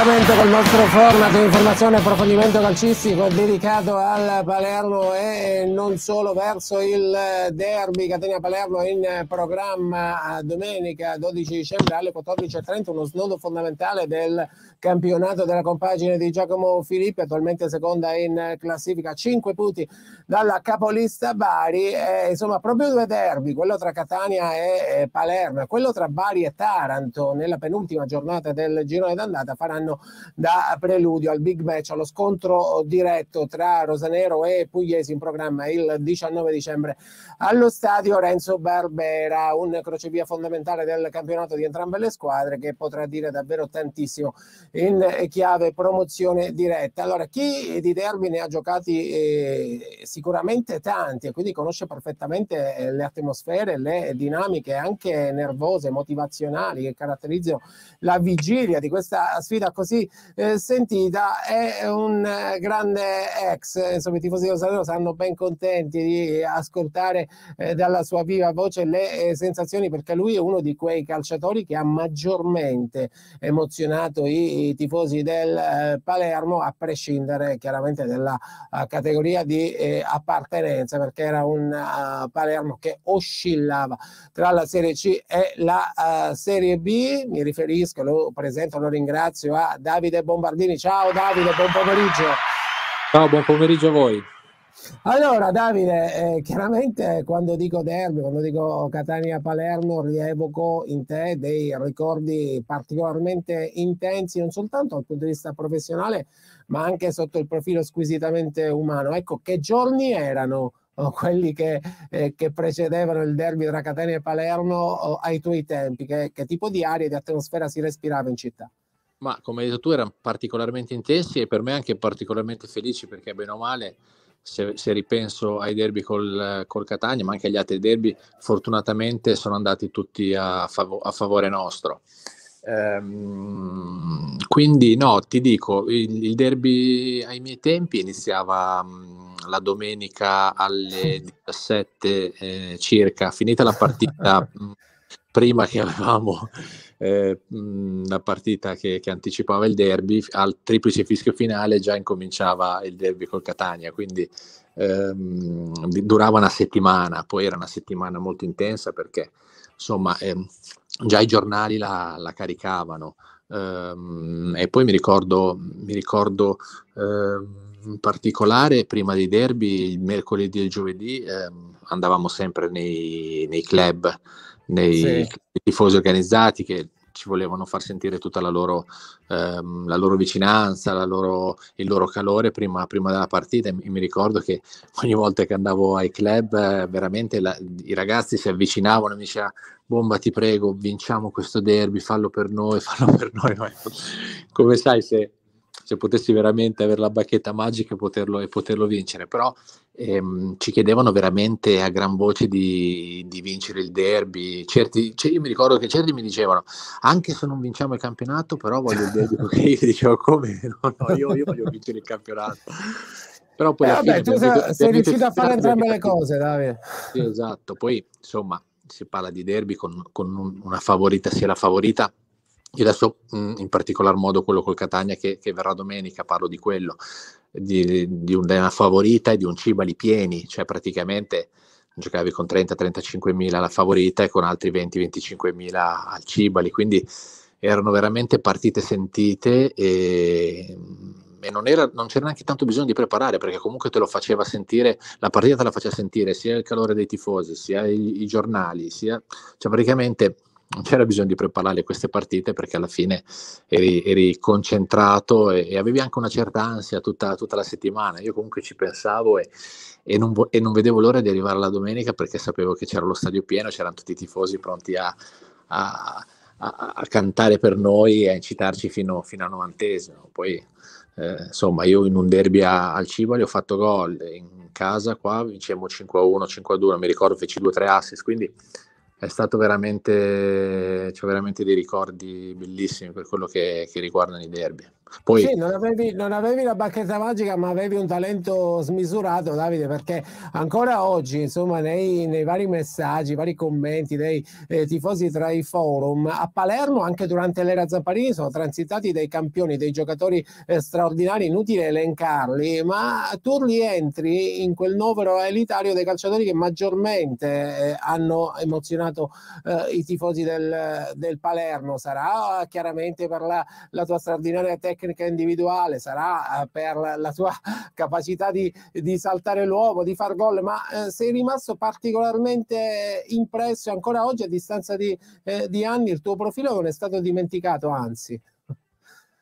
appuntamento col nostro format di informazione e approfondimento calcistico dedicato al Palermo e non solo verso il eh, derby Catania-Palermo in eh, programma domenica 12 dicembre alle 14.30 uno snodo fondamentale del campionato della compagine di Giacomo Filippi attualmente seconda in classifica 5 punti dalla capolista Bari e, eh, insomma proprio due derby quello tra Catania e Palermo quello tra Bari e Taranto nella penultima giornata del girone d'andata faranno italiano da preludio al big match, allo scontro diretto tra Rosanero e Pugliesi in programma il 19 dicembre allo stadio Renzo Barbera, un crocevia fondamentale del campionato di entrambe le squadre che potrà dire davvero tantissimo in chiave promozione diretta. Allora, chi di derby ne ha giocati eh, sicuramente tanti e quindi conosce perfettamente eh, le atmosfere, le dinamiche anche nervose, motivazionali che caratterizzano la vigilia di questa sfida così eh, sentita, è un eh, grande ex, insomma i tifosi di Rosario saranno ben contenti di ascoltare eh, dalla sua viva voce le eh, sensazioni perché lui è uno di quei calciatori che ha maggiormente emozionato i, i tifosi del eh, Palermo a prescindere chiaramente dalla eh, categoria di appartenenza perché era un uh, Palermo che oscillava tra la Serie C e la uh, Serie B, mi riferisco, lo presento, lo ringrazio a Davide Bombardini. Ciao Davide, buon pomeriggio. Ciao, buon pomeriggio a voi. Allora Davide, eh, chiaramente quando dico derby, quando dico Catania-Palermo, rievoco in te dei ricordi particolarmente intensi, non soltanto dal punto di vista professionale, ma anche sotto il profilo squisitamente umano. Ecco, che giorni erano oh, quelli che, eh, che, precedevano il derby tra Catania e Palermo oh, ai tuoi tempi? Che, che tipo di aria e di atmosfera si respirava in città? Ma come hai detto tu, erano particolarmente intensi e per me anche particolarmente felici perché, bene o male, se, se ripenso ai derby col, col, Catania, ma anche agli altri derby, fortunatamente sono andati tutti a, fav- a favore nostro. Ehm, quindi, no, ti dico, il, il, derby ai miei tempi iniziava mh, mm, la domenica alle 17 eh, circa, finita la partita. Mm, prima che avevamo eh, la partita che, che, anticipava il derby, al triplice fischio finale già incominciava il derby col Catania, quindi ehm, durava una settimana, poi era una settimana molto intensa perché insomma ehm, già i giornali la, la caricavano. Ehm, e poi mi ricordo, mi ricordo ehm, in particolare prima dei derby, il mercoledì e il giovedì, ehm, andavamo sempre nei, nei club nei sì. tifosi organizzati che ci volevano far sentire tutta la loro, ehm, la loro vicinanza, la loro, il loro calore prima, prima della partita. E mi ricordo che ogni volta che andavo ai club, eh, veramente la, i ragazzi si avvicinavano e mi dicevano: Bomba, ti prego, vinciamo questo derby, fallo per noi, fallo per noi. Come sai, se se potessi veramente avere la bacchetta magica e poterlo, e poterlo vincere, però ehm, ci chiedevano veramente a gran voce di, di vincere il derby. Certi, cioè io mi ricordo che certi mi dicevano, anche se non vinciamo il campionato, però voglio il derby con Io dicevo, come? No, no, io, io voglio vincere il campionato. Però poi eh, vabbè, tu sei, detto, sei riuscito a fare entrambe le cose, Davide. Sì, esatto, poi insomma si parla di derby con, con un, una favorita sia la favorita io adesso in particolar modo quello col Catania che, che verrà domenica, parlo di quello, di, di una favorita e di un Cibali pieni, cioè praticamente giocavi con 30-35 mila alla favorita e con altri 20-25 mila al Cibali, quindi erano veramente partite sentite e, e non, era, non, c'era neanche tanto bisogno di preparare perché comunque te lo faceva sentire, la partita te la faceva sentire sia il calore dei tifosi, sia i, i giornali, sia, cioè praticamente non c'era bisogno di preparare queste partite perché alla fine eri, eri concentrato e, e, avevi anche una certa ansia tutta, tutta, la settimana. Io comunque ci pensavo e, e, non, e non vedevo l'ora di arrivare la domenica perché sapevo che c'era lo stadio pieno, c'erano tutti i tifosi pronti a, a, a, a, cantare per noi e a incitarci fino, fino al novantesimo. Poi, eh, insomma, io in un derby a, al Cibali ho fatto gol in casa, qua vincemmo 5-1, 5-2, mi ricordo feci 2-3 assist, quindi è stato veramente, cioè veramente dei ricordi bellissimi per quello che, che riguardano i derby. Poi... Sì, non avevi, non avevi, la bacchetta magica, ma avevi un talento smisurato, Davide, perché ancora oggi, insomma, nei, nei vari messaggi, vari commenti dei eh, tifosi tra i forum, a Palermo, anche durante l'era Zapparini, sono transitati dei campioni, dei giocatori eh, straordinari, inutile elencarli, ma tu rientri in quel novero elitario dei calciatori che maggiormente eh, hanno emozionato eh, i tifosi del, del, Palermo. Sarà chiaramente per la, la tua straordinaria tecnica tecnica individuale, sarà eh, per la sua capacità di, di saltare l'uovo, di far gol, ma eh, sei rimasto particolarmente impresso ancora oggi a distanza di, eh, di anni, il tuo profilo non è stato dimenticato, anzi.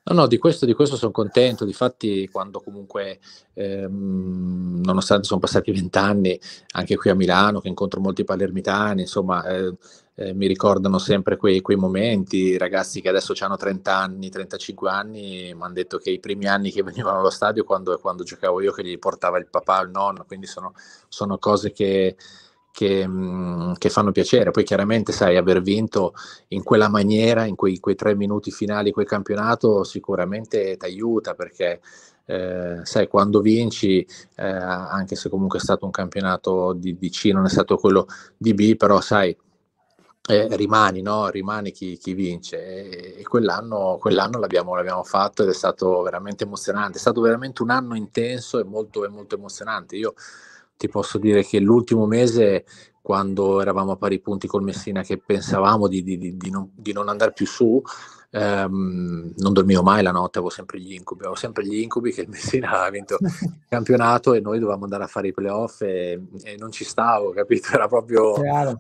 No, no, di questo, di questo sono contento. Difatti, quando comunque, ehm, nonostante sono passati vent'anni, anche qui a Milano, che incontro molti palermitani, insomma, eh, eh, mi ricordano sempre quei, quei momenti. ragazzi che adesso hanno 30 anni, 35 anni, mi hanno detto che i primi anni che venivano allo stadio, quando, quando giocavo io, che gli portava il papà, o il nonno, quindi sono, sono cose che che, mhmm, che, fanno piacere. Poi chiaramente, sai, aver vinto in quella maniera, in quei, quei tre minuti finali, quel campionato, sicuramente ti aiuta perché eh, sai, quando vinci, eh, anche se comunque è stato un campionato di, di C, non è stato quello di B, però sai, eh, rimani, no? rimani chi, chi vince. E, e quell'anno, quell'anno l'abbiamo, l'abbiamo, fatto ed è stato veramente emozionante. È stato veramente un anno intenso e molto, molto emozionante. Io ti posso dire che l'ultimo mese, quando eravamo a pari punti col Messina, che pensavamo di, di, di, non, di non, andare più su, ehm, non dormivo mai la notte, avevo sempre gli incubi, avevo sempre gli incubi che il Messina aveva vinto il campionato e noi dovevamo andare a fare i playoff e, e non ci stavo, capito? Era proprio... Chiaro.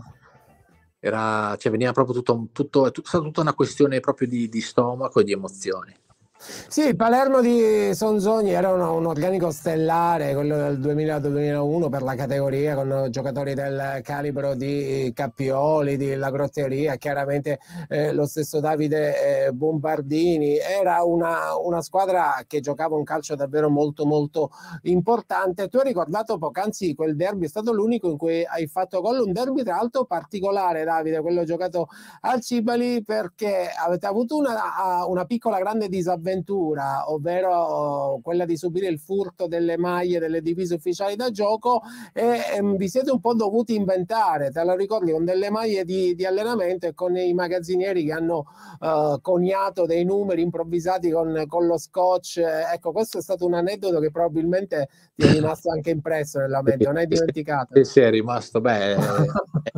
Era, cioè, veniva proprio tutto, tutto, è tutta una questione proprio di, di stomaco e di emozioni. Sì, Palermo di Sonzogni era uno, un organico stellare, quello del 2000-2001 per la categoria, con giocatori del calibro di Cappioli, di La Grotteria, chiaramente eh, lo stesso Davide eh, Bombardini. Era una, una, squadra che giocava un calcio davvero molto molto importante. Tu hai ricordato poc'anzi quel derby, è stato l'unico in cui hai fatto gol, un derby tra l'altro particolare Davide, quello giocato al Cibali perché avete avuto una, una piccola grande disavventura avventura, ovvero oh, quella di subire il furto delle maglie delle divise ufficiali da gioco e ehm, vi siete un po' dovuti inventare, te lo ricordi, con delle maglie di, di allenamento e con i magazzinieri che hanno eh, coniato dei numeri improvvisati con, con, lo scotch. Eh, ecco, questo è stato un aneddoto che probabilmente ti è rimasto anche impresso nella mente, non hai dimenticato. Sì, sì, è rimasto, beh, è,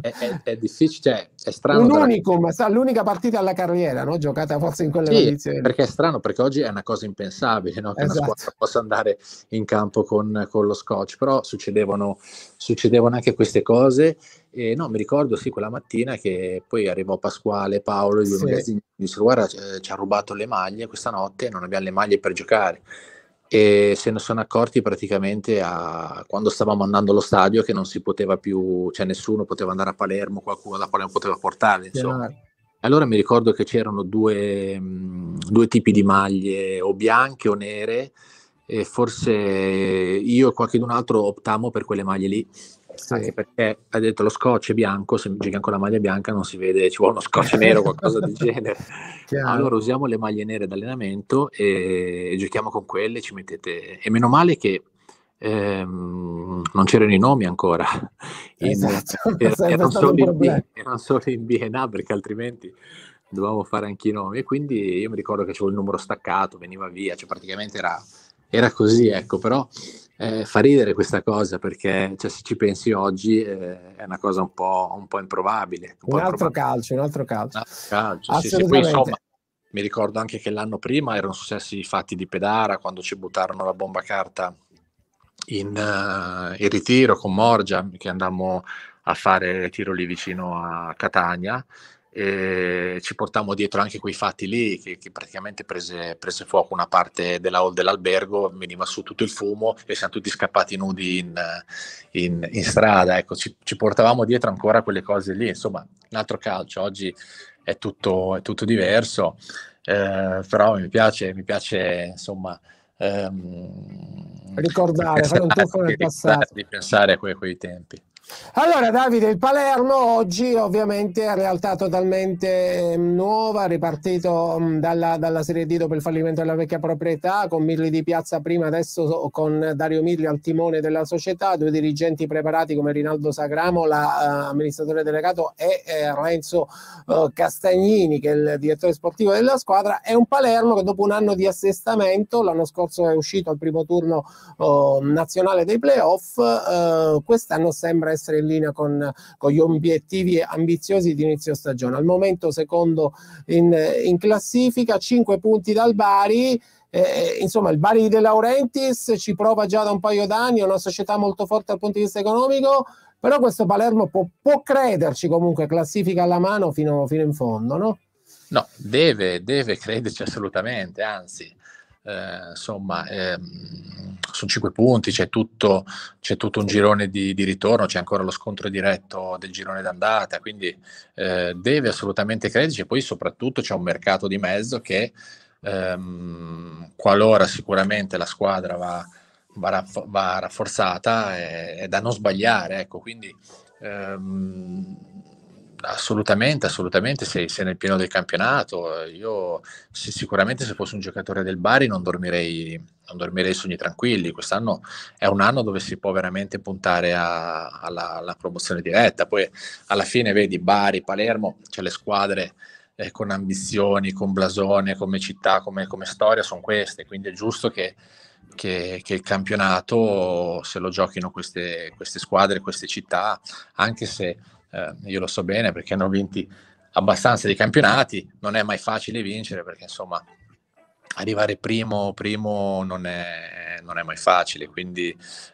è, è, è difficile, cioè, è strano. Un unicum, la... sa, l'unica partita alla carriera, no? giocata forse in quelle sì, condizioni. Perché è strano, perché oggi è una cosa impensabile no? che esatto. una squadra esatto. possa andare in campo con, con lo scotch, però succedevano, succedevano anche queste cose e no, mi ricordo sì quella mattina che poi arrivò Pasquale, Paolo, i due sì. magazzini, dissero guarda eh, ci ha rubato le maglie questa notte, non abbiamo le maglie per giocare e se ne sono accorti praticamente a, quando stavamo andando allo stadio che non si poteva più, cioè nessuno poteva andare a Palermo, qualcuno da Palermo poteva portarle insomma. Chiaro allora mi ricordo che c'erano due, due tipi di maglie, o bianche o nere, e forse io e qualcun altro optammo per quelle maglie lì. Sì. Anche perché ha detto lo scotch è bianco, se giochi con la maglia bianca non si vede, ci vuole uno scotch nero, qualcosa di genere. Chiaro. Allora usiamo le maglie nere d'allenamento e, e giochiamo con quelle, ci mettete... E meno male che ehm, non c'erano i nomi ancora, in, esatto, era, erano, solo in, erano solo in BNA perché altrimenti dovevamo fare anche i nomi. E quindi io mi ricordo che c'avevo il numero staccato, veniva via, cioè praticamente era, era così, ecco, però eh, fa ridere questa cosa perché cioè, se ci pensi oggi eh, è una cosa un po', un po improbabile. Un, un po altro improbabile. calcio, un altro calcio. Un altro calcio sì, sì. Poi, insomma, mi ricordo anche che l'anno prima erano successi i fatti di Pedara quando ci buttarono la bomba carta in, uh, in ritiro con Morgia, che andammo a fare tiro lì vicino a Catania e ci portammo dietro anche quei fatti lì che, che praticamente prese, prese, fuoco una parte della hall dell'albergo, veniva su tutto il fumo e siamo tutti scappati nudi in, in, in strada. Ecco, ci, ci, portavamo dietro ancora quelle cose lì. Insomma, un altro calcio, oggi è tutto, è tutto diverso, eh, però mi piace, mi piace insomma ehm, ricordare, fare un tuffo nel passato. Di pensare a quei, quei tempi. Allora Davide, il Palermo oggi ovviamente è realtà totalmente mm, nuova, ripartito mm, dalla, dalla, Serie D dopo il fallimento della vecchia proprietà, con Mirli di Piazza prima, adesso con Dario Mirli al timone della società, due dirigenti preparati come Rinaldo Sagramo, l'amministratore eh, delegato, e eh, Renzo eh, Castagnini, che è il direttore sportivo della squadra. È un Palermo che dopo un anno di assestamento, l'anno scorso è uscito al primo turno oh, nazionale dei playoff, quest'anno sembra essere essere in linea con, con gli obiettivi ambiziosi di inizio stagione. Al momento secondo in, in classifica, 5 punti dal Bari. Eh, eh, insomma, il Bari De Laurentiis ci prova già da un paio d'anni, è una società molto forte dal punto di vista economico, però questo Palermo può, può crederci comunque, classifica alla mano fino, fino in fondo, no? No, deve, deve crederci assolutamente, anzi, eh, insomma, ehm, sono cinque punti, c'è tutto, c'è tutto un girone di, di, ritorno, c'è ancora lo scontro diretto del girone d'andata, quindi eh, deve assolutamente crederci. Poi soprattutto c'è un mercato di mezzo che ehm, qualora sicuramente la squadra va, va, raff- va rafforzata è, è, da non sbagliare, ecco, quindi... Ehm, assolutamente, assolutamente, sei, sei, nel pieno del campionato. Io sì, sicuramente se fossi un giocatore del Bari non dormirei, non dormirei sogni tranquilli. Quest'anno è un anno dove si può veramente puntare a, alla, alla, promozione diretta. Poi alla fine vedi Bari, Palermo, c'è cioè le squadre eh, con ambizioni, con blasone, come città, come, come storia, sono queste. Quindi è giusto che... Che, che, il campionato se lo giochino queste, queste, squadre, queste città, anche se eh, io lo so bene perché hanno vinti abbastanza di campionati, non è mai facile vincere perché insomma arrivare primo, primo non, è, non è mai facile, quindi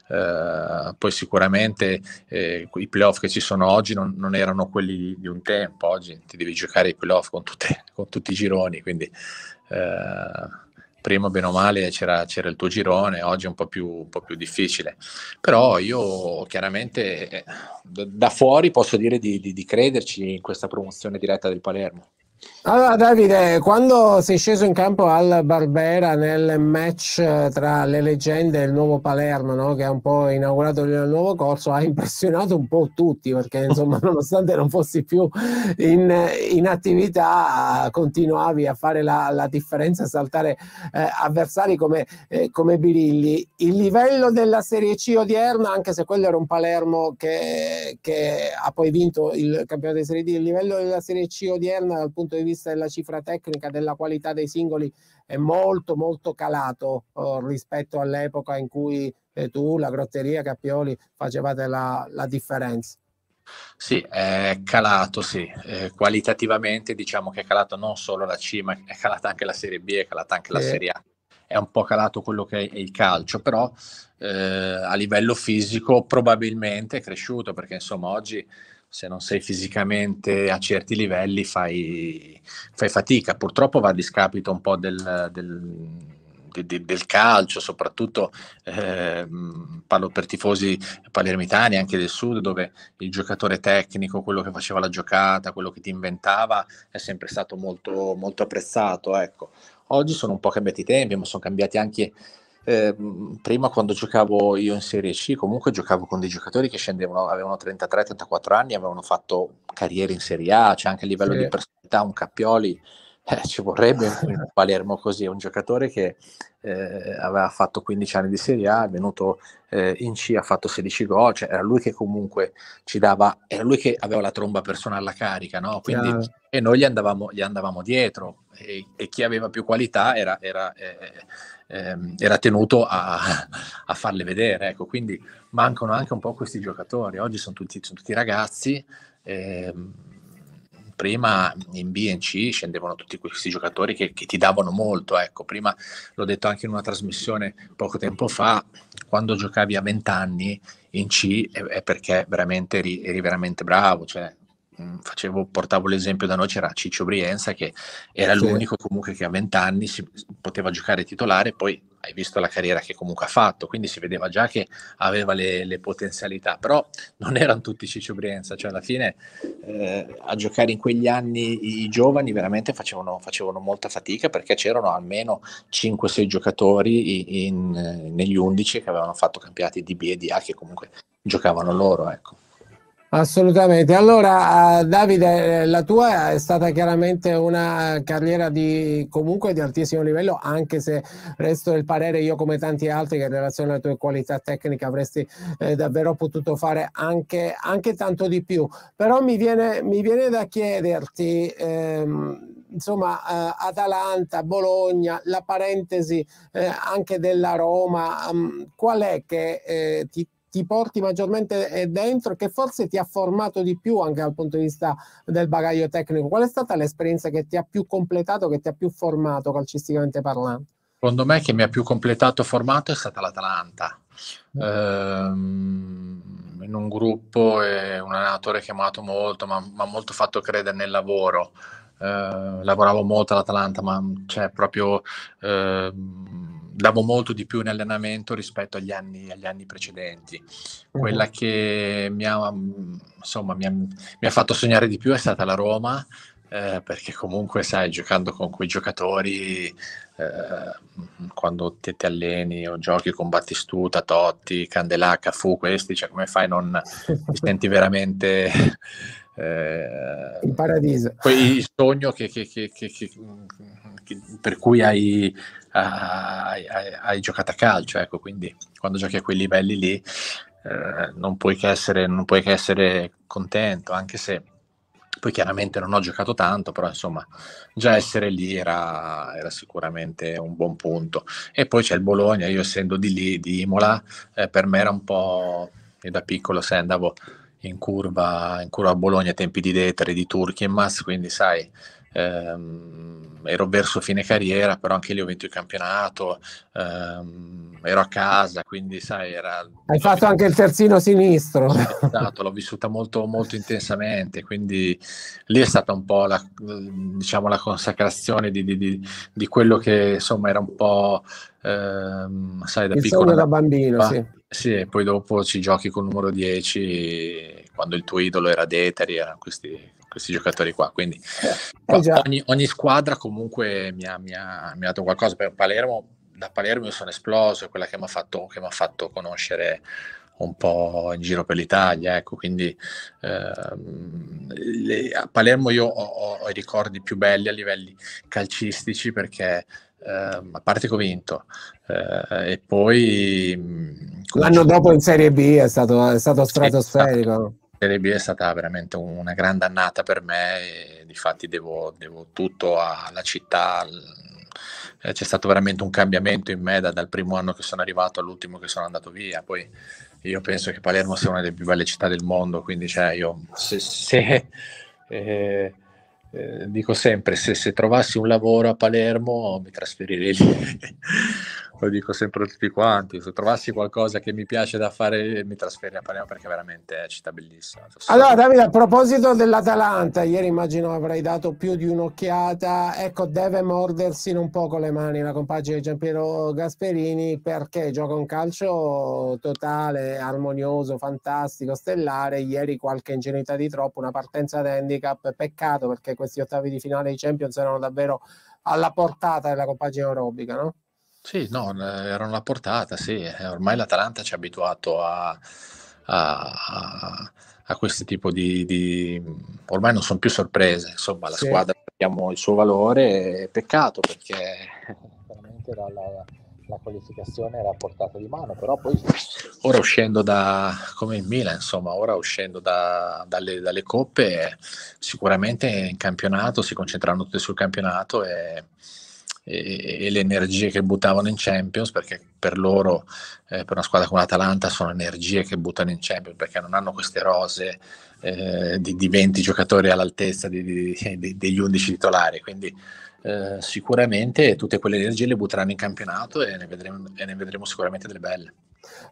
eh, poi sicuramente eh, i playoff che ci sono oggi non, non, erano quelli di un tempo, oggi ti devi giocare i playoff con, tutte, con tutti i gironi, quindi eh, prima bene o male c'era, c'era il tuo girone, oggi è un po' più, un po più difficile. Però io chiaramente eh, da fuori posso dire di, di, di crederci in questa promozione diretta del Palermo. Allora Davide, quando sei sceso in campo al Barbera nel match eh, tra le leggende e il nuovo Palermo, no? che ha un po' inaugurato il nuovo corso, ha impressionato un po' tutti perché insomma nonostante non fossi più in, in attività continuavi a fare la, la differenza, a saltare eh, avversari come, eh, come Birilli. Il livello della Serie C odierna, anche se quello era un Palermo che, che ha poi vinto il campionato di Serie D, il livello della Serie C odierna dal punto punto di vista della cifra tecnica, della qualità dei singoli, è molto molto calato eh, rispetto all'epoca in cui eh, tu, la Grotteria, Cappioli facevate la, la differenza. Sì, è calato, sì. Eh, qualitativamente diciamo che è calato non solo la C, ma è calata anche la Serie B, è calata anche sì. la Serie A è un po' calato quello che è il calcio, però eh, a livello fisico probabilmente è cresciuto perché insomma oggi se non sei fisicamente a certi livelli fai, fai fatica, purtroppo va a discapito un po' del, del del calcio, soprattutto eh, parlo per tifosi palermitani, anche del sud, dove il giocatore tecnico, quello che faceva la giocata, quello che ti inventava, è sempre stato molto, molto apprezzato. Ecco. Oggi sono un po' cambiati i tempi, ma sono cambiati anche eh, prima quando giocavo io in Serie C, comunque giocavo con dei giocatori che scendevano, avevano 33-34 anni, avevano fatto carriere in Serie A, c'è cioè anche a livello sì. di personalità un Cappioli eh, ci vorrebbe un Palermo così, un giocatore che eh, aveva fatto 15 anni di Serie A, è venuto eh, in C, ha fatto 16 gol, cioè era lui che comunque ci dava, era lui che aveva la tromba personale alla carica, no? Quindi, e noi gli andavamo, gli andavamo dietro e, e, chi aveva più qualità era, era, eh, ehm, era tenuto a, a, farle vedere, ecco. quindi mancano anche un po' questi giocatori, oggi sono tutti, sono tutti ragazzi. Ehm, prima in B e in C scendevano tutti questi giocatori che, che, ti davano molto, ecco, prima l'ho detto anche in una trasmissione poco tempo fa, quando giocavi a 20 anni in C è, è perché veramente eri, eri veramente bravo, cioè mm, Facevo, portavo l'esempio da noi, c'era Ciccio Brienza che era sì. l'unico comunque che a 20 anni si, poteva giocare titolare, poi hai visto la carriera che comunque ha fatto, quindi si vedeva già che aveva le, le potenzialità, però non erano tutti Ciccio Brienza, cioè alla fine eh, a giocare in quegli anni i giovani veramente facevano, facevano molta fatica perché c'erano almeno 5-6 giocatori in, in, eh, negli 11 che avevano fatto campionati di B e di A che comunque giocavano loro. Ecco. Assolutamente. Allora, eh, Davide, eh, la tua è stata chiaramente una carriera di comunque di altissimo livello, anche se resto del parere io come tanti altri che in relazione alle tue qualità tecniche avresti eh, davvero potuto fare anche, anche, tanto di più. Però mi viene, mi viene da chiederti, ehm, insomma, eh, Atalanta, Bologna, la parentesi eh, anche della Roma, ehm, qual è che eh, ti ti porti maggiormente eh, dentro e che forse ti ha formato di più anche dal punto di vista del bagaglio tecnico? Qual è stata l'esperienza che ti ha più completato, che ti ha più formato calcisticamente parlando? Secondo me che mi ha più completato formato è stata l'Atalanta. Mm. Ehm, in un gruppo e un allenatore che ho amato molto, ma ha molto fatto credere nel lavoro. Ehm, lavoravo molto all'Atalanta, ma cioè, proprio... Ehm, davo molto di più in allenamento rispetto agli anni, agli anni precedenti. Quella esatto. che mi ha, mm, insomma, mi, ha, mi ha, fatto sognare di più è stata la Roma, eh, perché comunque, sai, giocando con quei giocatori, eh, quando ti, ti, alleni o giochi con Battistuta, Totti, Candelà, Cafu, questi, cioè come fai non ti senti veramente... Eh, il paradiso. il sogno che, che, che, per cui hai hai, hai, hai, giocato a calcio, ecco, quindi quando giochi a quei livelli lì eh, non, puoi che essere, non puoi che essere contento, anche se poi chiaramente non ho giocato tanto, però insomma già essere lì era, era, sicuramente un buon punto. E poi c'è il Bologna, io essendo di lì, di Imola, eh, per me era un po', io da piccolo se andavo in curva, in curva a Bologna, tempi di Detri, di Turchi e Mas, quindi sai, ehm, ero verso fine carriera, però anche lì ho vinto il campionato, ehm, ero a casa, quindi sai, era... Hai fatto vissuta, anche il terzino sinistro. Esatto, l'ho vissuta molto, molto intensamente, quindi lì è stata un po' la, diciamo, la consacrazione di, di, di, di quello che insomma era un po'... Ehm, sai, da il piccolo da bambino, sì. Sì, e poi dopo ci giochi col numero 10 quando il tuo idolo era Deteri, erano questi, questi giocatori qua. Quindi eh, eh ogni, ogni, squadra comunque mi ha, mi, ha, mi ha, dato qualcosa. Per Palermo, da Palermo io sono esploso, è quella che mi ha fatto, fatto, conoscere un po' in giro per l'Italia, ecco, quindi ehm, le, a Palermo io ho, ho, ho, i ricordi più belli a livelli calcistici perché ehm, a parte che ho vinto eh, e poi... Mm, L'anno dopo in Serie B è stato, è stato stratosferico. Esatto. Serie B è stata veramente una grande annata per me e difatti devo, devo tutto alla città. Eh, c'è stato veramente un cambiamento in me da, dal primo anno che sono arrivato all'ultimo che sono andato via. Poi io penso che Palermo sia una delle più belle città del mondo, quindi cioè io se, se eh, eh, dico sempre se, se, trovassi un lavoro a Palermo mi trasferirei lì lo dico sempre a tutti quanti, se trovassi qualcosa che mi piace da fare mi trasferirei a Palermo perché veramente è città bellissima. Allora Davide, a proposito dell'Atalanta, ieri immagino avrei dato più di un'occhiata, ecco deve mordersi un po' con le mani la compagine di Giampiero Gasperini perché gioca un calcio totale, armonioso, fantastico, stellare, ieri qualche ingenuità di troppo, una partenza ad handicap, peccato perché questi ottavi di finale di Champions erano davvero alla portata della compagine aerobica, no? Sì, no, erano la portata, sì. Eh, ormai l'Atalanta ci ha abituato a, a, a, questo tipo di, di, Ormai non sono più sorprese, insomma, la sì. squadra ha il suo valore, peccato perché... Veramente era la, la qualificazione era a portata di mano, però poi... Ora uscendo da, come in Milan, insomma, ora uscendo da, dalle, dalle, coppe, sicuramente in campionato si concentrano tutti sul campionato e e, e, le energie che buttavano in Champions, perché per loro, eh, per una squadra come l'Atalanta, sono energie che buttano in Champions, perché non hanno queste rose eh, di, di, 20 giocatori all'altezza di, di, degli 11 titolari. Quindi eh, sicuramente tutte quelle energie le butteranno in campionato e ne vedremo, e ne vedremo sicuramente delle belle.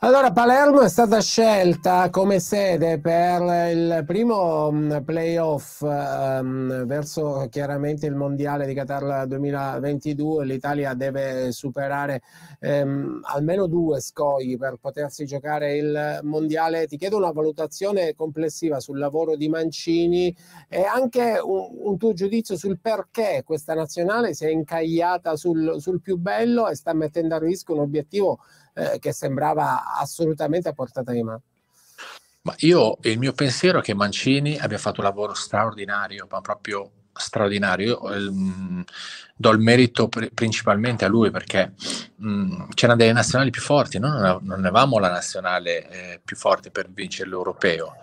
Allora, Palermo è stata scelta come sede per il primo mm, playoff um, verso chiaramente il Mondiale di Qatar 2022. L'Italia deve superare um, almeno due scogli per potersi giocare il Mondiale. Ti chiedo una valutazione complessiva sul lavoro di Mancini e anche un, un tuo giudizio sul perché questa nazionale si è incagliata sul, sul più bello e sta mettendo a rischio un obiettivo eh, che sembrava assolutamente a portata di mano. Ma io, il mio pensiero è che Mancini abbia fatto un lavoro straordinario, ma proprio straordinario. Io, ehm, do il merito principalmente a lui perché mm, c'erano delle nazionali più forti, noi non, non avevamo la nazionale eh, più forte per vincere l'europeo.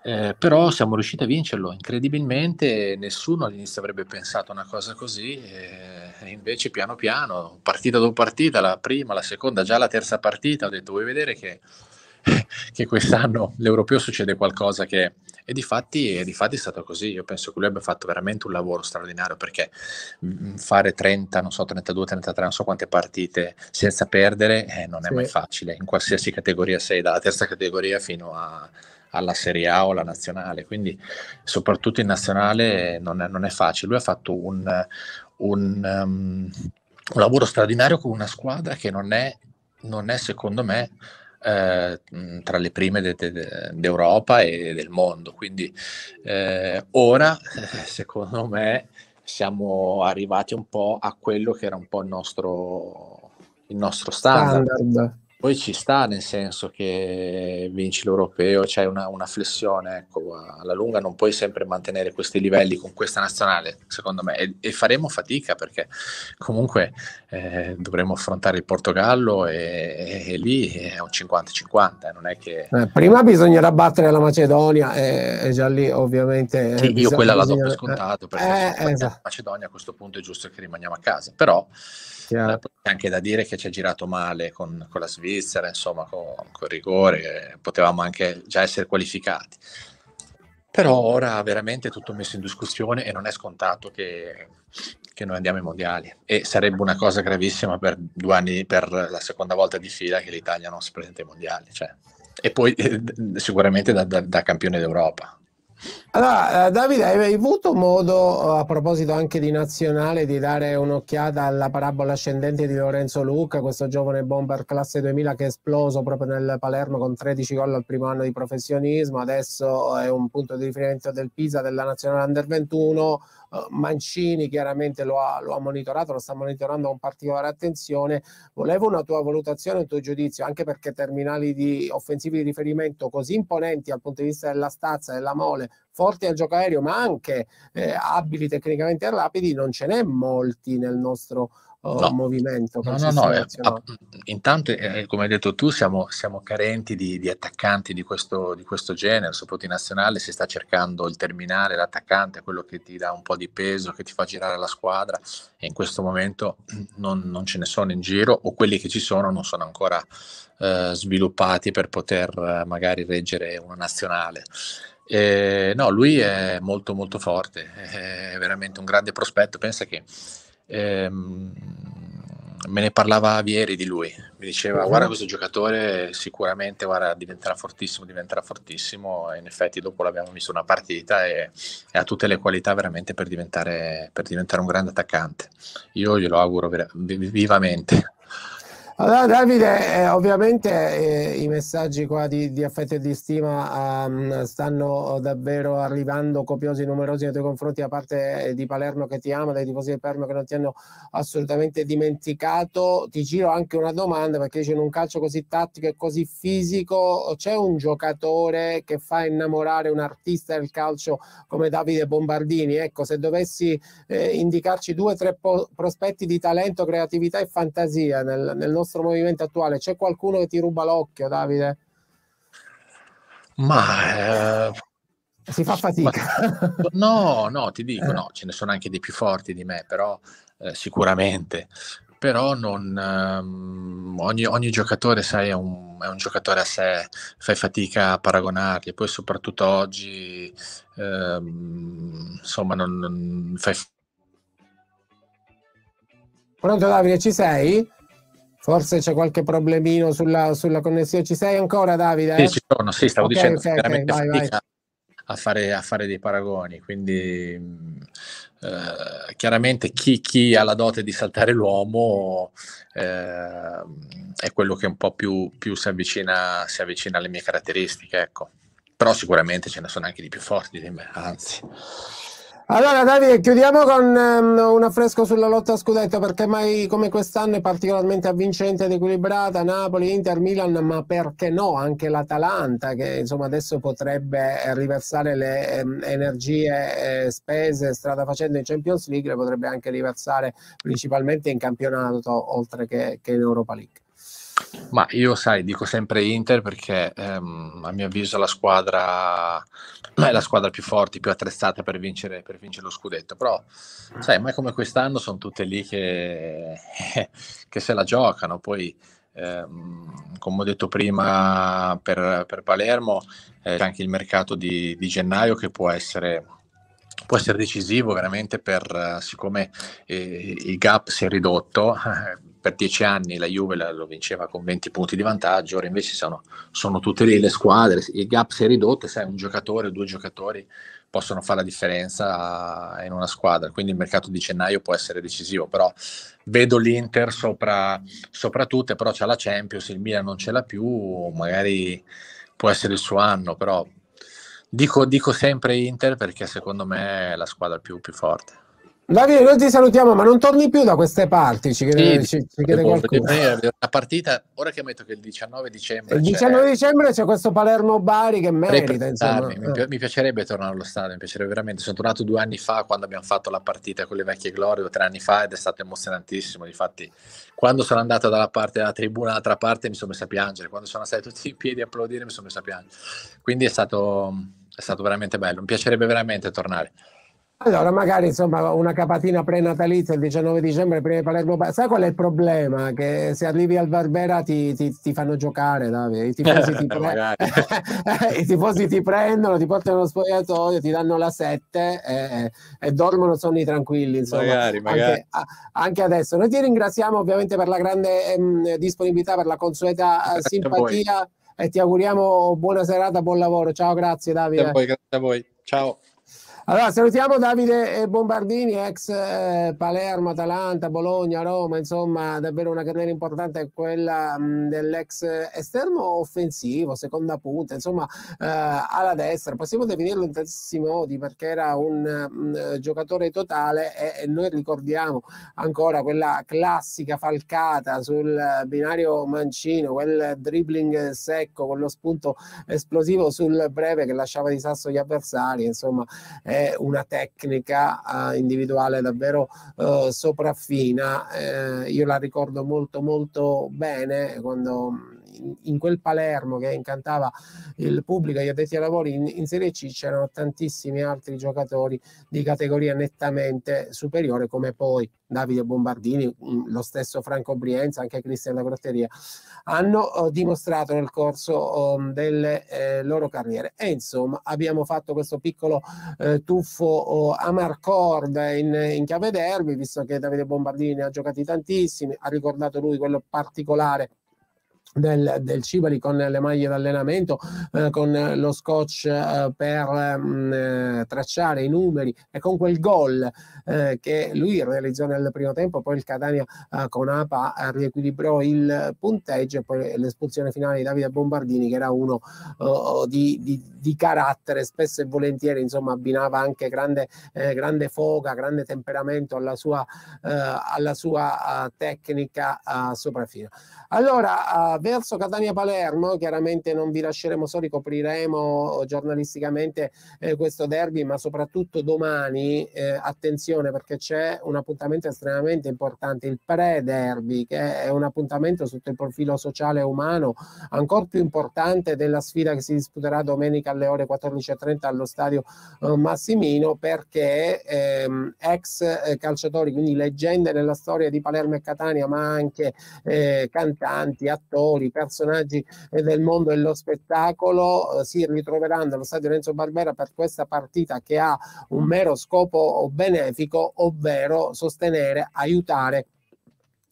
Eh, però siamo riusciti a vincerlo incredibilmente, nessuno all'inizio avrebbe pensato una cosa così, eh, e invece piano piano, partita dopo partita, la prima, la seconda, già la terza partita, ho detto vuoi vedere che, che quest'anno l'europeo succede qualcosa che... E di fatti, è stato così, io penso che lui abbia fatto veramente un lavoro straordinario perché mm, mm, fare 30, non so, 32, 33, non so quante partite senza perdere eh, non è sì. mai facile, in qualsiasi categoria sei, dalla terza categoria fino a alla Serie A o alla nazionale, quindi soprattutto in nazionale non è, non è facile. Lui ha fatto un, un, um, un, lavoro straordinario con una squadra che non è, non è secondo me, eh, mm, tra le prime de, de, d'Europa e del mondo. Quindi eh, ora, secondo me, siamo arrivati un po' a quello che era un po' il nostro, il nostro standard. standard poi ci sta nel senso che vinci l'europeo, c'è una, una, flessione, ecco, alla lunga non puoi sempre mantenere questi livelli con questa nazionale, secondo me, e, e faremo fatica perché comunque eh, dovremo affrontare il Portogallo e, e, e lì è un 50-50, eh, non è che... Eh, prima bisognerà battere la Macedonia e, e già lì ovviamente... Sì, io bisogna, quella la do per scontato, eh, perché eh, esatto. la Macedonia a questo punto è giusto che rimaniamo a casa, però... Chiaro. Anche da dire che ci ha girato male con, con, la Svizzera, insomma, con, con rigore, potevamo anche già essere qualificati. Però ora veramente tutto messo in discussione e non è scontato che, che noi andiamo ai mondiali. E sarebbe una cosa gravissima per due anni, per la seconda volta di fila, che l'Italia non si presenta ai mondiali. Cioè. E poi eh, sicuramente da, da, da campione d'Europa. Allora, eh, Davide, hai avuto modo, eh, a proposito anche di nazionale, di dare un'occhiata alla parabola ascendente di Lorenzo Lucca, questo giovane bomber classe 2000 che è esploso proprio nel Palermo con 13 gol al primo anno di professionismo, adesso eh, è un punto di riferimento del Pisa, della nazionale Under 21, Mancini chiaramente lo ha, lo ha, monitorato, lo sta monitorando con particolare attenzione. Volevo una tua valutazione, un tuo giudizio, anche perché terminali di offensivi di riferimento così imponenti dal punto di vista della stazza, della mole, forti al gioco aereo, ma anche eh, abili tecnicamente e rapidi, non ce n'è molti nel nostro oh, no. movimento. No, no, no. Eh, a, intanto, eh, eh, come hai detto tu, siamo, siamo carenti di, di attaccanti di questo, di questo, genere, soprattutto in nazionale si sta cercando il terminale, l'attaccante, quello che ti dà un po' di peso, che ti fa girare la squadra e in questo momento mm, non, non ce ne sono in giro o quelli che ci sono non sono ancora eh, sviluppati per poter eh, magari reggere una nazionale. Eh, no, lui è molto molto forte, è veramente un grande prospetto. Pensa che ehm, me ne parlava ieri di lui, mi diceva guarda mhm. questo giocatore sicuramente guarda, diventerà fortissimo, diventerà fortissimo e in effetti dopo l'abbiamo visto una partita e, e ha tutte le qualità veramente per diventare, per diventare, un grande attaccante. Io glielo auguro vera- vivamente. Allora Davide, eh, ovviamente eh, i messaggi qua di, di, affetto e di stima um, stanno davvero arrivando copiosi, e numerosi nei tuoi confronti da parte eh, di Palermo che ti ama, dai tifosi di Palermo che non ti hanno assolutamente dimenticato. Ti giro anche una domanda perché dice in un calcio così tattico e così fisico c'è un giocatore che fa innamorare un artista del calcio come Davide Bombardini? Ecco, se dovessi eh, indicarci due o tre prospetti di talento, creatività e fantasia nel, nel nostro nostro movimento attuale? C'è qualcuno che ti ruba l'occhio, Davide? Ma eh, si fa fatica. Ma, no, no, ti dico, no, ce ne sono anche dei più forti di me, però eh, sicuramente. Però non, ehm, ogni, ogni, giocatore, sai, è un, è un, giocatore a sé, fai fatica a paragonarli. Poi soprattutto oggi, ehm, insomma, non, non fai... Pronto Davide, ci sei? Forse c'è qualche problemino sulla, sulla, connessione. Ci sei ancora, Davide? Eh? Sì, ci sono, sì, stavo okay, dicendo okay, okay, vai, vai. A, fare, a, fare, dei paragoni. Quindi eh, chiaramente chi, chi, ha la dote di saltare l'uomo eh, è quello che un po' più, più si, avvicina, si, avvicina, alle mie caratteristiche, ecco. Però sicuramente ce ne sono anche di più forti di me, anzi. Allora Davide, chiudiamo con um, un affresco sulla lotta a scudetto perché mai come quest'anno è particolarmente avvincente ed equilibrata Napoli, Inter, Milan, ma perché no anche l'Atalanta che insomma adesso potrebbe riversare le um, energie eh, spese strada facendo in Champions League, le potrebbe anche riversare principalmente in campionato oltre che, che in Europa League. Ma io, sai, dico sempre Inter perché ehm, a mio avviso la squadra è la squadra più forte, più attrezzata per vincere, per vincere lo scudetto. Però, sai, mai come quest'anno sono tutte lì che, che se la giocano. Poi, ehm, come ho detto prima, per, per Palermo eh, c'è anche il mercato di, di gennaio che può essere può essere decisivo veramente per, siccome eh, il gap si è ridotto, eh, per dieci anni la Juve lo vinceva con 20 punti di vantaggio, ora invece sono, sono tutte lì le squadre, il gap si è ridotto, sai, un giocatore o due giocatori possono fare la differenza in una squadra, quindi il mercato di gennaio può essere decisivo, però vedo l'Inter sopra, sopra tutte, però c'è la Champions, il Milan non ce l'ha più, magari può essere il suo anno, però dico, dico sempre Inter perché secondo me è la squadra più, più forte. Davide, noi ti salutiamo, ma non torni più da queste parti. Ci chiede, sì, ci, ci chiede qualcuno. La partita, ora che metto che il 19 dicembre. Il 19 c'è... dicembre c'è questo Palermo-Bari che merita. Insomma. Mi, mi piacerebbe tornare allo stadio, mi piacerebbe veramente. Sono tornato due anni fa quando abbiamo fatto la partita con le vecchie glorie, o tre anni fa, ed è stato emozionantissimo. Difatti, quando sono andato dalla parte della tribuna all'altra parte mi sono messo a piangere. Quando sono stati tutti in piedi a applaudire mi sono messo a piangere. Quindi è stato, è stato veramente bello. Mi piacerebbe veramente tornare. Allora, magari insomma una capatina prenatalizia il 19 dicembre prima di Palermo. Sai qual è il problema? Che se arrivi al Barbera ti, ti, ti fanno giocare, Davide. I tifosi, ti, pre- I tifosi ti prendono, ti portano allo spogliatoio, ti danno la 7 e, eh, eh, e dormono sonni tranquilli. Insomma. Magari, magari. Anche, a, anche, adesso. Noi ti ringraziamo ovviamente per la grande ehm, disponibilità, per la consueta eh, grazie simpatia e ti auguriamo buona serata, buon lavoro. Ciao, grazie Davide. Grazie a voi, grazie a voi. Ciao. Allora, salutiamo Davide eh, Bombardini, ex eh, Palermo, Atalanta, Bologna, Roma, insomma, davvero una carriera importante quella mm, dell'ex esterno offensivo, seconda punta, insomma, eh, alla destra. Possiamo definirlo in tantissimi modi perché era un mh, mm, giocatore totale e, e, noi ricordiamo ancora quella classica falcata sul binario mancino, quel dribbling secco, quello spunto esplosivo sul breve che lasciava di sasso gli avversari, insomma. Eh, una tecnica eh, individuale davvero eh, sopraffina. Eh, io la ricordo molto molto bene quando in quel Palermo che incantava il pubblico, gli addetti ai lavori in, in Serie C c'erano tantissimi altri giocatori di categoria nettamente superiore come poi Davide Bombardini, mm, lo stesso Franco Brienza, anche Cristian La Grotteria, hanno oh, dimostrato nel corso oh, delle eh, loro carriere. E insomma, abbiamo fatto questo piccolo eh, tuffo oh, a Marcorda in, in chiave derby, visto che Davide Bombardini ne ha giocati tantissimi, ha ricordato lui quello particolare del, del Cibali con le maglie d'allenamento, eh, con lo scotch eh, per mh, mm, eh, tracciare i numeri e con quel gol eh, che lui realizzò nel primo tempo, poi il Catania eh, con APA eh, riequilibrò il punteggio e poi l'espulsione finale di Davide Bombardini che era uno di, di, di, carattere, spesso e volentieri insomma abbinava anche grande, grande foga, grande temperamento alla sua, alla sua tecnica uh, sopraffina. Allora, uh, verso Catania-Palermo, chiaramente non vi lasceremo soli, copriremo eh, giornalisticamente eh, questo derby, ma soprattutto domani eh, attenzione perché c'è un appuntamento estremamente importante, il pre-derby, che è un appuntamento sotto il profilo sociale e umano ancora più importante della sfida che si disputerà domenica alle ore 14.30 allo stadio eh, Massimino perché ehm, ex eh, calciatori, quindi leggende nella storia di Palermo e Catania, ma anche eh, cantanti, attori, attori, personaggi eh, del mondo dello spettacolo eh, si ritroveranno allo stadio Renzo Barbera per questa partita che ha un mero scopo benefico, ovvero sostenere, aiutare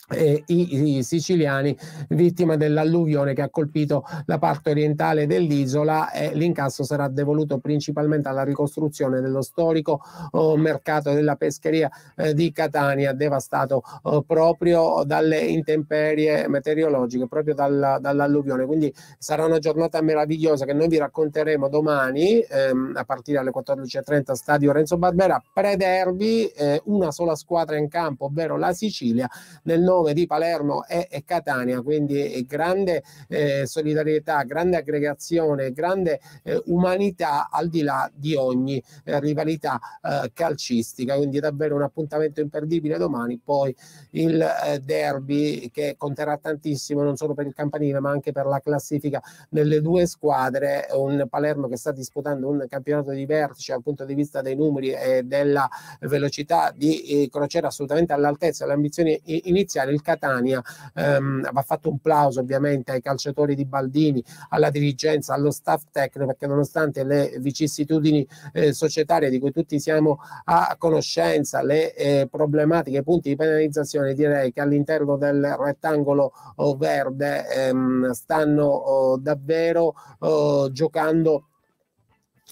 eh, i, i, siciliani vittima dell'alluvione che ha colpito la parte orientale dell'isola e l'incasso sarà devoluto principalmente alla ricostruzione dello storico oh, mercato della pescheria eh, di Catania devastato oh, proprio dalle intemperie meteorologiche proprio dalla, dall'alluvione quindi sarà una giornata meravigliosa che noi vi racconteremo domani ehm, a partire alle 14.30 stadio Renzo Barbera predervi eh, una sola squadra in campo ovvero la Sicilia nel nord nome di Palermo e, e Catania, quindi grande eh, solidarietà, grande aggregazione, grande eh, umanità al di là di ogni eh, rivalità eh, calcistica, quindi davvero un appuntamento imperdibile domani, poi il eh, derby che conterrà tantissimo non solo per il campanile ma anche per la classifica delle due squadre, un Palermo che sta disputando un campionato di vertice dal punto di vista dei numeri e della velocità di eh, crociera assolutamente all'altezza delle ambizioni iniziali giocare. Il Catania ehm, va fatto un plauso ovviamente ai calciatori di Baldini, alla dirigenza, allo staff tecnico, perché nonostante le vicissitudini eh, societarie di cui tutti siamo a conoscenza, le eh, problematiche, i punti di penalizzazione, direi che all'interno del rettangolo oh, verde ehm, stanno oh, davvero oh, giocando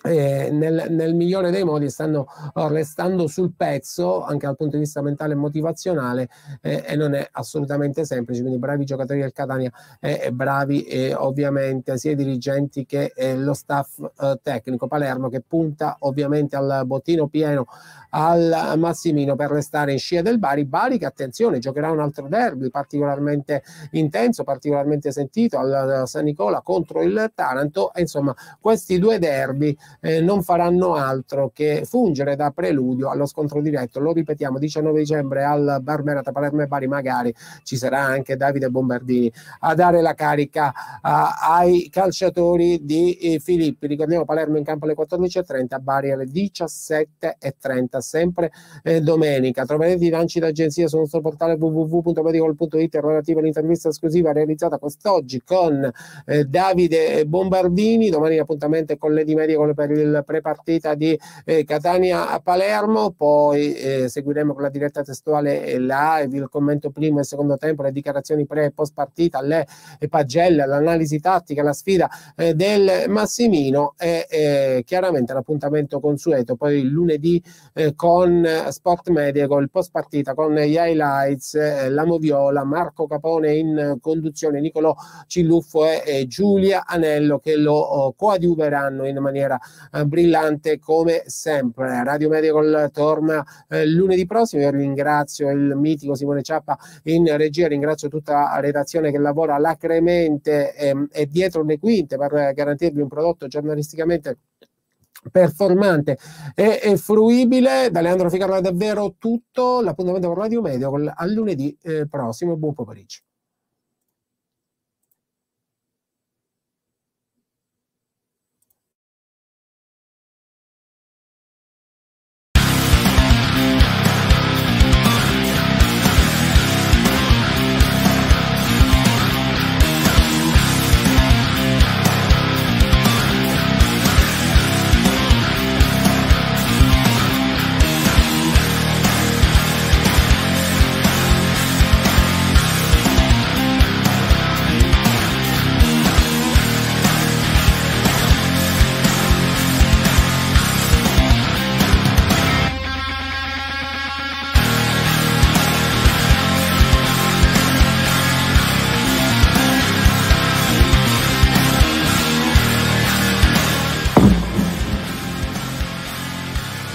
eh, nel, nel, migliore dei modi stanno oh, restando sul pezzo anche dal punto di vista mentale e motivazionale eh, e non è assolutamente semplice quindi bravi giocatori del Catania eh, e bravi eh, ovviamente sia i dirigenti che eh, lo staff eh, tecnico Palermo che punta ovviamente al bottino pieno al Massimino per restare in scia del Bari Bari che attenzione giocherà un altro derby particolarmente intenso particolarmente sentito al, al San Nicola contro il Taranto e insomma questi due derby eh, non faranno altro che fungere da preludio allo scontro diretto. Lo ripetiamo, 19 dicembre al tra Palermo e Bari, magari ci sarà anche Davide Bombardini a dare la carica ai calciatori di eh, Filippi. Ricordiamo Palermo in campo alle 14.30, a Bari alle 17.30, sempre eh, domenica. Troverete i lanci d'agenzia sul nostro portale www.medicol.it relativa all'intervista esclusiva realizzata quest'oggi con eh, Davide Bombardini. Domani appuntamento con Lady Media con le per il prepartita di eh, Catania a Palermo, poi eh, seguiremo con la diretta testuale eh, live il commento primo e secondo tempo, le dichiarazioni pre e post partita, le pagelle, l'analisi tattica, la sfida eh, del Massimino e eh, chiaramente l'appuntamento consueto, poi il lunedì eh, con Sport Media, con il post partita, con gli highlights, la Moviola, Marco Capone in conduzione, Nicolò Cilluffo e Giulia Anello che lo oh, coadiuveranno in maniera eh, brillante come sempre. Radio Medical torna eh, lunedì prossimo. Io ringrazio il mitico Simone Ciappa in regia, ringrazio tutta la redazione che lavora lacrimente e, ehm, e dietro le quinte per garantirvi un prodotto giornalisticamente performante e, e, fruibile. Da Leandro Ficarra davvero tutto. L'appuntamento con Radio Medical a lunedì eh, prossimo. Buon pomeriggio.